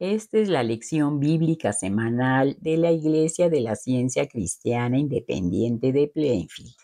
Esta es la lección bíblica semanal de la Iglesia de la Ciencia Cristiana Independiente de Plainfield.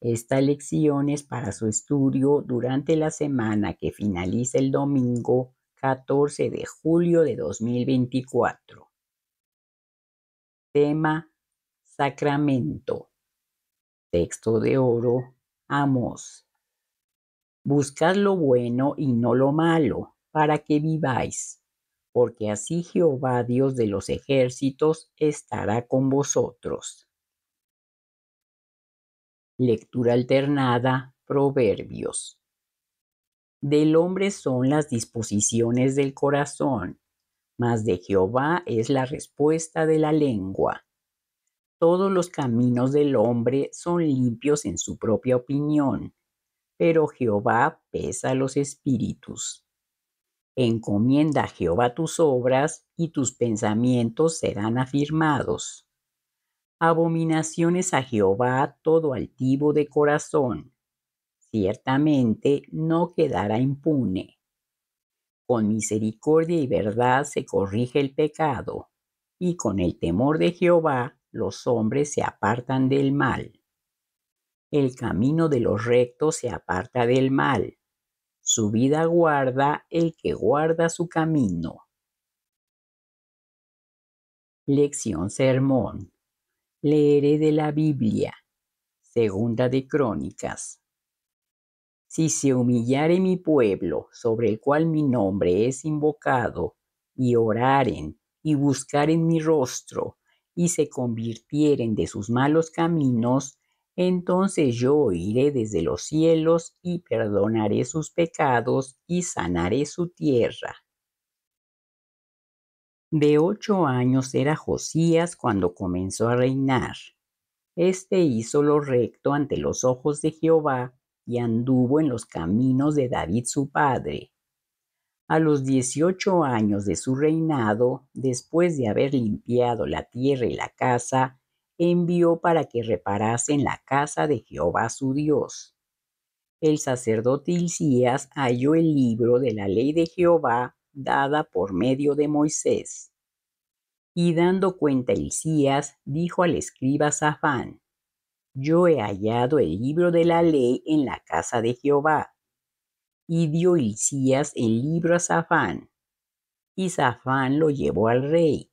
Esta lección es para su estudio durante la semana que finaliza el domingo 14 de julio de 2024. Tema Sacramento. Texto de oro. Amos. Buscad lo bueno y no lo malo, para que viváis porque así Jehová Dios de los ejércitos estará con vosotros. Lectura alternada, Proverbios. Del hombre son las disposiciones del corazón, mas de Jehová es la respuesta de la lengua. Todos los caminos del hombre son limpios en su propia opinión, pero Jehová pesa los espíritus encomienda a Jehová tus obras y tus pensamientos serán afirmados. Abominaciones a Jehová todo altivo de corazón. Ciertamente no quedará impune. Con misericordia y verdad se corrige el pecado, y con el temor de Jehová los hombres se apartan del mal. El camino de los rectos se aparta del mal, su vida guarda el que guarda su camino. Lección Sermón. Leeré de la Biblia. Segunda de Crónicas. Si se humillare mi pueblo, sobre el cual mi nombre es invocado, y oraren, y buscaren mi rostro, y se convirtieren de sus malos caminos, entonces yo oiré desde los cielos y perdonaré sus pecados y sanaré su tierra. De ocho años era Josías cuando comenzó a reinar. Este hizo lo recto ante los ojos de Jehová y anduvo en los caminos de David su padre. A los dieciocho años de su reinado, después de haber limpiado la tierra y la casa, envió para que reparasen la casa de Jehová su Dios. El sacerdote Hilcías halló el libro de la ley de Jehová dada por medio de Moisés. Y dando cuenta Hilcías, dijo al escriba Safán, Yo he hallado el libro de la ley en la casa de Jehová. Y dio Hilcías el libro a Safán. Y Safán lo llevó al rey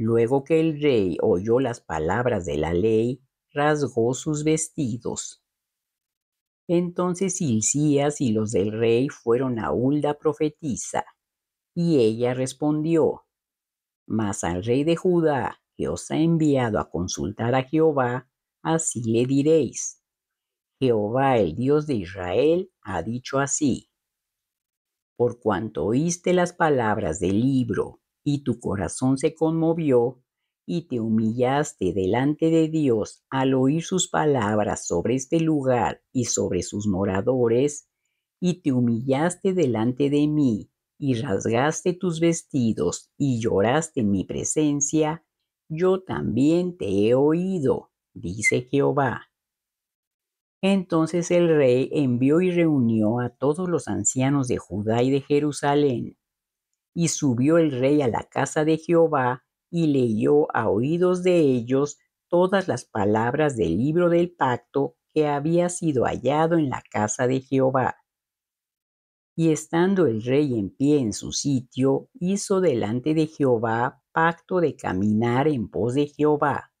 Luego que el rey oyó las palabras de la ley, rasgó sus vestidos. Entonces Hilcías y los del rey fueron a Hulda profetisa, y ella respondió, Mas al rey de Judá, que os ha enviado a consultar a Jehová, así le diréis, Jehová el Dios de Israel ha dicho así, por cuanto oíste las palabras del libro y tu corazón se conmovió y te humillaste delante de Dios al oír sus palabras sobre este lugar y sobre sus moradores, y te humillaste delante de mí y rasgaste tus vestidos y lloraste en mi presencia, yo también te he oído, dice Jehová. Entonces el rey envió y reunió a todos los ancianos de Judá y de Jerusalén, y subió el rey a la casa de Jehová y leyó a oídos de ellos todas las palabras del libro del pacto que había sido hallado en la casa de Jehová. Y estando el rey en pie en su sitio, hizo delante de Jehová pacto de caminar en pos de Jehová,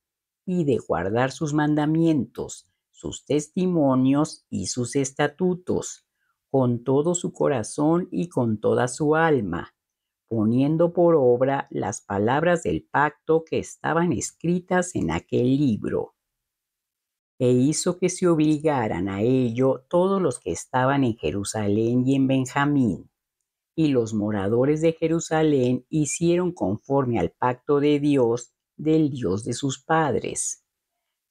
y de guardar sus mandamientos, sus testimonios y sus estatutos, con todo su corazón y con toda su alma, poniendo por obra las palabras del pacto que estaban escritas en aquel libro, e hizo que se obligaran a ello todos los que estaban en Jerusalén y en Benjamín. Y los moradores de Jerusalén hicieron conforme al pacto de Dios, del Dios de sus padres.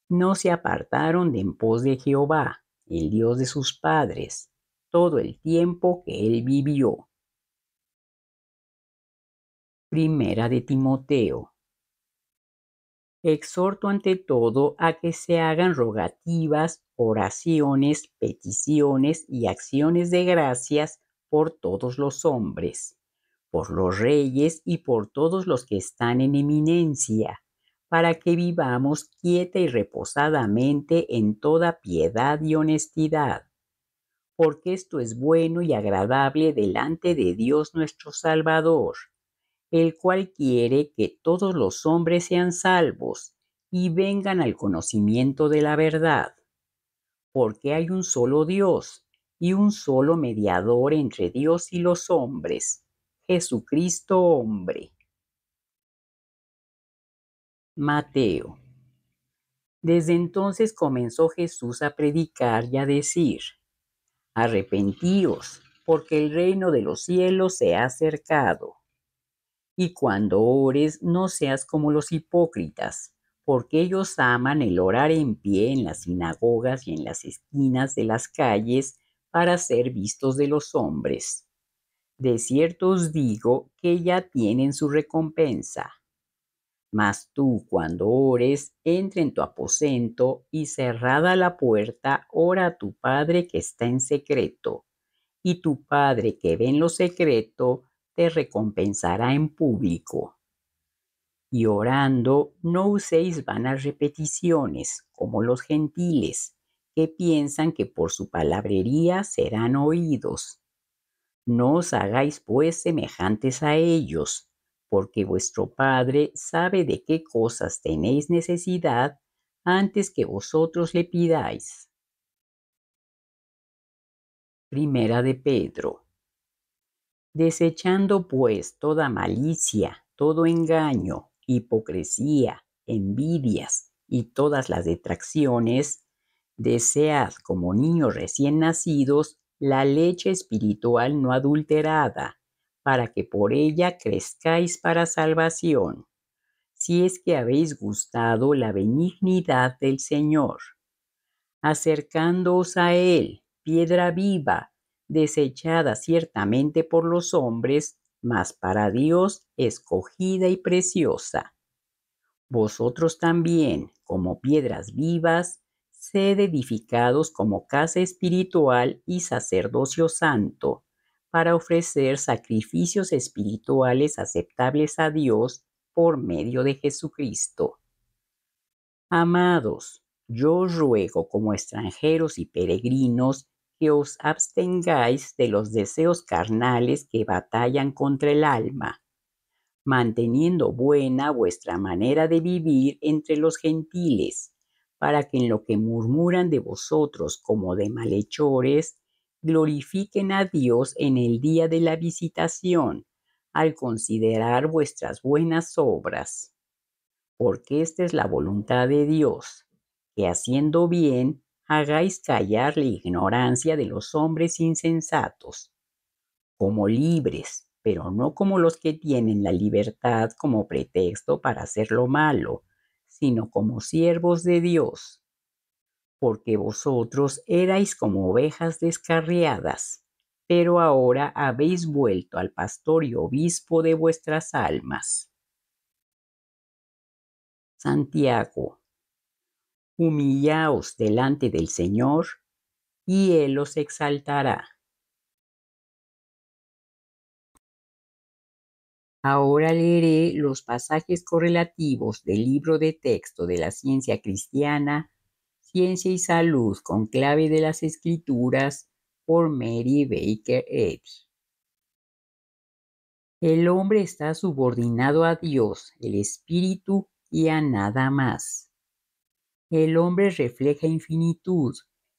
No se apartaron de en pos de Jehová, el Dios de sus padres, todo el tiempo que él vivió Primera de Timoteo. Exhorto ante todo a que se hagan rogativas, oraciones, peticiones y acciones de gracias por todos los hombres, por los reyes y por todos los que están en eminencia, para que vivamos quieta y reposadamente en toda piedad y honestidad, porque esto es bueno y agradable delante de Dios nuestro Salvador el cual quiere que todos los hombres sean salvos y vengan al conocimiento de la verdad, porque hay un solo Dios y un solo mediador entre Dios y los hombres, Jesucristo hombre. Mateo. Desde entonces comenzó Jesús a predicar y a decir, arrepentíos, porque el reino de los cielos se ha acercado. Y cuando ores, no seas como los hipócritas, porque ellos aman el orar en pie en las sinagogas y en las esquinas de las calles para ser vistos de los hombres. De cierto os digo que ya tienen su recompensa. Mas tú cuando ores, entra en tu aposento y cerrada la puerta, ora a tu Padre que está en secreto. Y tu Padre que ve en lo secreto, recompensará en público. Y orando, no uséis vanas repeticiones, como los gentiles, que piensan que por su palabrería serán oídos. No os hagáis pues semejantes a ellos, porque vuestro Padre sabe de qué cosas tenéis necesidad antes que vosotros le pidáis. Primera de Pedro Desechando pues toda malicia, todo engaño, hipocresía, envidias y todas las detracciones, desead como niños recién nacidos la leche espiritual no adulterada, para que por ella crezcáis para salvación, si es que habéis gustado la benignidad del Señor. Acercándoos a Él, piedra viva, desechada ciertamente por los hombres, mas para Dios escogida y preciosa. Vosotros también, como piedras vivas, sed edificados como casa espiritual y sacerdocio santo, para ofrecer sacrificios espirituales aceptables a Dios por medio de Jesucristo. Amados, yo ruego como extranjeros y peregrinos que os abstengáis de los deseos carnales que batallan contra el alma, manteniendo buena vuestra manera de vivir entre los gentiles, para que en lo que murmuran de vosotros como de malhechores, glorifiquen a Dios en el día de la visitación, al considerar vuestras buenas obras. Porque esta es la voluntad de Dios, que haciendo bien, hagáis callar la ignorancia de los hombres insensatos, como libres, pero no como los que tienen la libertad como pretexto para hacer lo malo, sino como siervos de Dios, porque vosotros erais como ovejas descarriadas, pero ahora habéis vuelto al pastor y obispo de vuestras almas. Santiago humillaos delante del Señor, y Él os exaltará. Ahora leeré los pasajes correlativos del libro de texto de la ciencia cristiana, Ciencia y Salud con clave de las escrituras por Mary Baker Eddy. El hombre está subordinado a Dios, el Espíritu y a nada más. El hombre refleja infinitud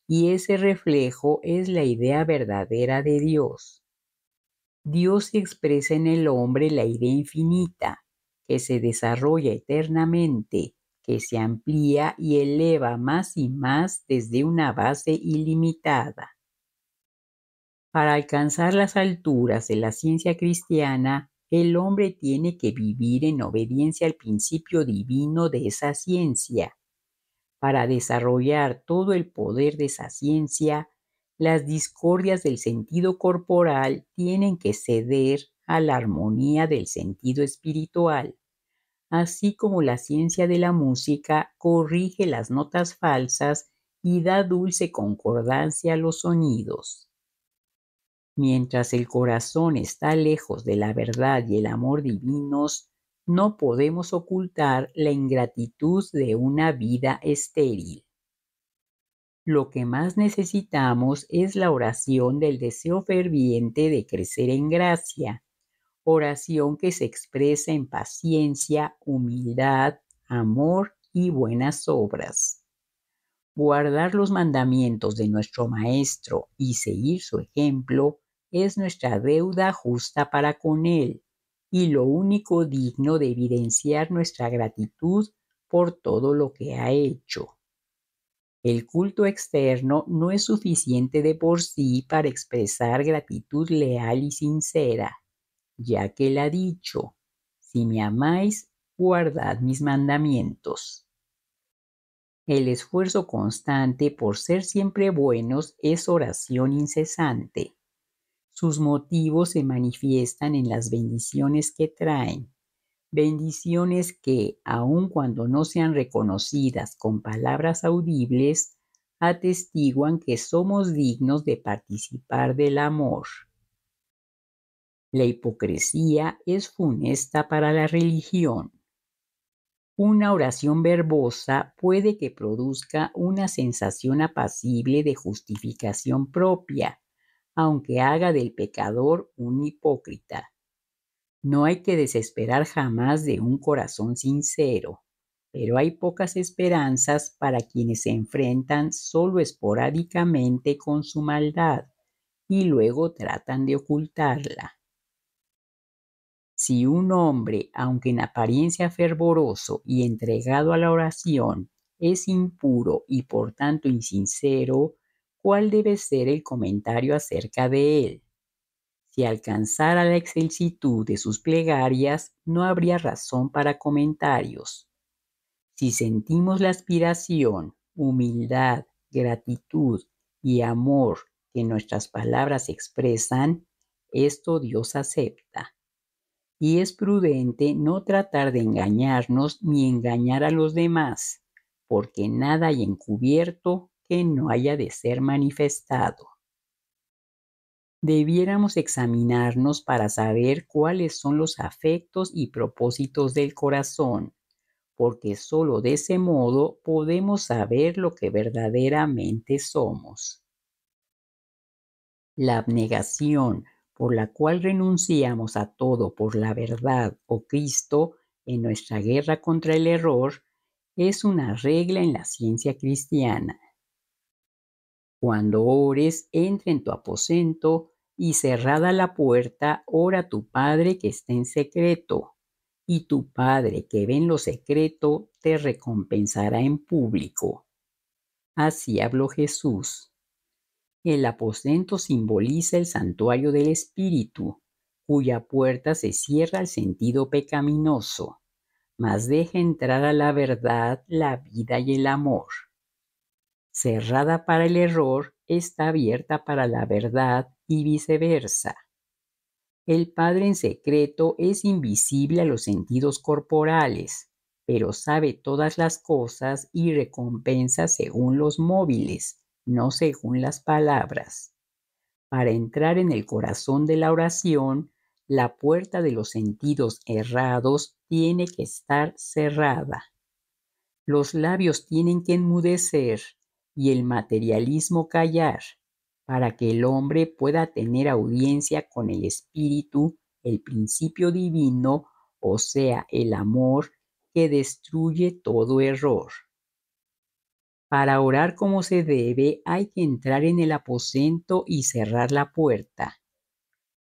y ese reflejo es la idea verdadera de Dios. Dios expresa en el hombre la idea infinita, que se desarrolla eternamente, que se amplía y eleva más y más desde una base ilimitada. Para alcanzar las alturas de la ciencia cristiana, el hombre tiene que vivir en obediencia al principio divino de esa ciencia, para desarrollar todo el poder de esa ciencia, las discordias del sentido corporal tienen que ceder a la armonía del sentido espiritual, así como la ciencia de la música corrige las notas falsas y da dulce concordancia a los sonidos. Mientras el corazón está lejos de la verdad y el amor divinos, no podemos ocultar la ingratitud de una vida estéril. Lo que más necesitamos es la oración del deseo ferviente de crecer en gracia, oración que se expresa en paciencia, humildad, amor y buenas obras. Guardar los mandamientos de nuestro Maestro y seguir su ejemplo es nuestra deuda justa para con Él y lo único digno de evidenciar nuestra gratitud por todo lo que ha hecho. El culto externo no es suficiente de por sí para expresar gratitud leal y sincera, ya que él ha dicho, si me amáis, guardad mis mandamientos. El esfuerzo constante por ser siempre buenos es oración incesante. Sus motivos se manifiestan en las bendiciones que traen, bendiciones que, aun cuando no sean reconocidas con palabras audibles, atestiguan que somos dignos de participar del amor. La hipocresía es funesta para la religión. Una oración verbosa puede que produzca una sensación apacible de justificación propia, aunque haga del pecador un hipócrita. No hay que desesperar jamás de un corazón sincero, pero hay pocas esperanzas para quienes se enfrentan solo esporádicamente con su maldad y luego tratan de ocultarla. Si un hombre, aunque en apariencia fervoroso y entregado a la oración, es impuro y por tanto insincero, cuál debe ser el comentario acerca de él. Si alcanzara la excelsitud de sus plegarias, no habría razón para comentarios. Si sentimos la aspiración, humildad, gratitud y amor que nuestras palabras expresan, esto Dios acepta. Y es prudente no tratar de engañarnos ni engañar a los demás, porque nada hay encubierto que no haya de ser manifestado. Debiéramos examinarnos para saber cuáles son los afectos y propósitos del corazón, porque sólo de ese modo podemos saber lo que verdaderamente somos. La abnegación por la cual renunciamos a todo por la verdad o Cristo en nuestra guerra contra el error es una regla en la ciencia cristiana cuando ores, entra en tu aposento y cerrada la puerta, ora a tu Padre que está en secreto. Y tu Padre que ve en lo secreto, te recompensará en público. Así habló Jesús. El aposento simboliza el santuario del Espíritu, cuya puerta se cierra al sentido pecaminoso, mas deja entrar a la verdad, la vida y el amor cerrada para el error, está abierta para la verdad y viceversa. El Padre en secreto es invisible a los sentidos corporales, pero sabe todas las cosas y recompensa según los móviles, no según las palabras. Para entrar en el corazón de la oración, la puerta de los sentidos errados tiene que estar cerrada. Los labios tienen que enmudecer y el materialismo callar, para que el hombre pueda tener audiencia con el espíritu, el principio divino, o sea, el amor que destruye todo error. Para orar como se debe hay que entrar en el aposento y cerrar la puerta.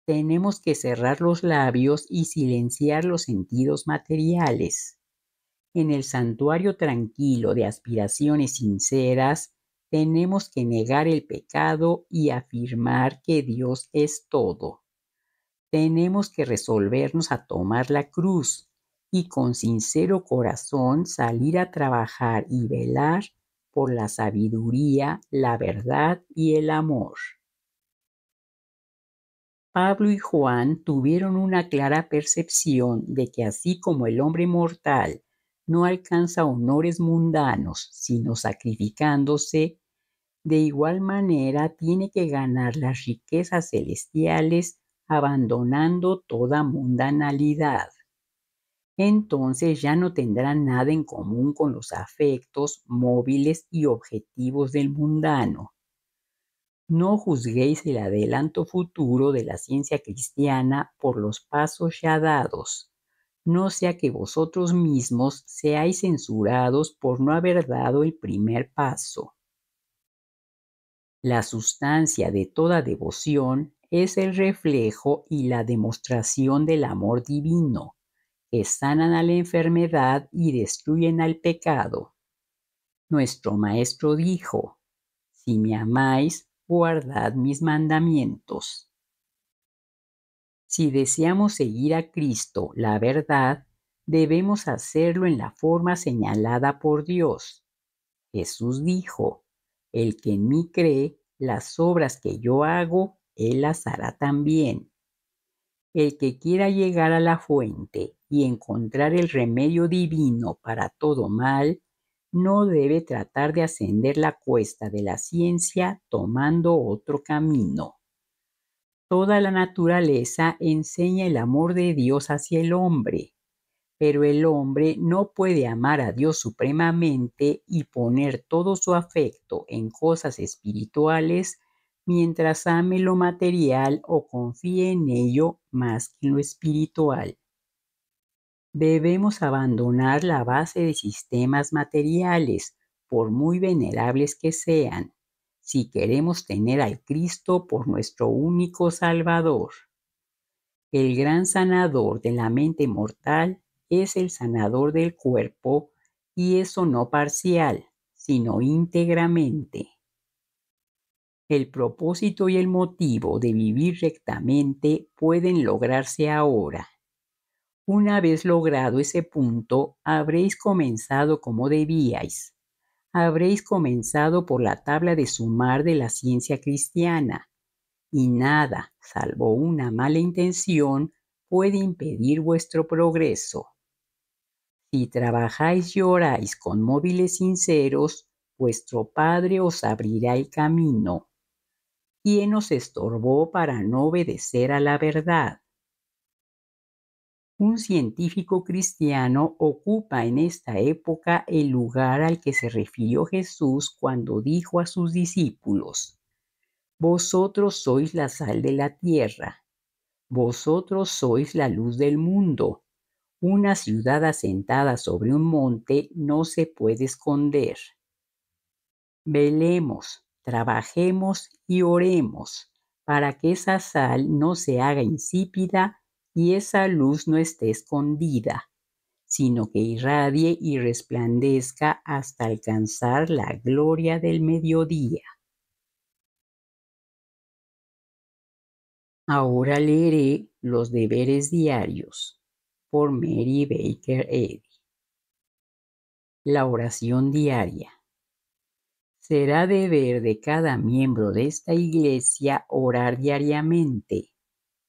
Tenemos que cerrar los labios y silenciar los sentidos materiales. En el santuario tranquilo de aspiraciones sinceras tenemos que negar el pecado y afirmar que Dios es todo. Tenemos que resolvernos a tomar la cruz y con sincero corazón salir a trabajar y velar por la sabiduría, la verdad y el amor. Pablo y Juan tuvieron una clara percepción de que así como el hombre mortal no alcanza honores mundanos, sino sacrificándose, de igual manera tiene que ganar las riquezas celestiales abandonando toda mundanalidad. Entonces ya no tendrá nada en común con los afectos, móviles y objetivos del mundano. No juzguéis el adelanto futuro de la ciencia cristiana por los pasos ya dados no sea que vosotros mismos seáis censurados por no haber dado el primer paso. La sustancia de toda devoción es el reflejo y la demostración del amor divino, que sanan a la enfermedad y destruyen al pecado. Nuestro Maestro dijo, Si me amáis, guardad mis mandamientos. Si deseamos seguir a Cristo, la verdad, debemos hacerlo en la forma señalada por Dios. Jesús dijo, El que en mí cree, las obras que yo hago, él las hará también. El que quiera llegar a la fuente y encontrar el remedio divino para todo mal, no debe tratar de ascender la cuesta de la ciencia tomando otro camino. Toda la naturaleza enseña el amor de Dios hacia el hombre, pero el hombre no puede amar a Dios supremamente y poner todo su afecto en cosas espirituales mientras ame lo material o confíe en ello más que en lo espiritual. Debemos abandonar la base de sistemas materiales, por muy venerables que sean, si queremos tener al Cristo por nuestro único Salvador. El gran sanador de la mente mortal es el sanador del cuerpo y eso no parcial, sino íntegramente. El propósito y el motivo de vivir rectamente pueden lograrse ahora. Una vez logrado ese punto, habréis comenzado como debíais habréis comenzado por la tabla de sumar de la ciencia cristiana, y nada, salvo una mala intención, puede impedir vuestro progreso. Si trabajáis y oráis con móviles sinceros, vuestro Padre os abrirá el camino. ¿Quién os estorbó para no obedecer a la verdad? Un científico cristiano ocupa en esta época el lugar al que se refirió Jesús cuando dijo a sus discípulos, Vosotros sois la sal de la tierra, vosotros sois la luz del mundo. Una ciudad asentada sobre un monte no se puede esconder. Velemos, trabajemos y oremos para que esa sal no se haga insípida y esa luz no esté escondida, sino que irradie y resplandezca hasta alcanzar la gloria del mediodía. Ahora leeré los deberes diarios por Mary Baker Eddy. La oración diaria. Será deber de cada miembro de esta iglesia orar diariamente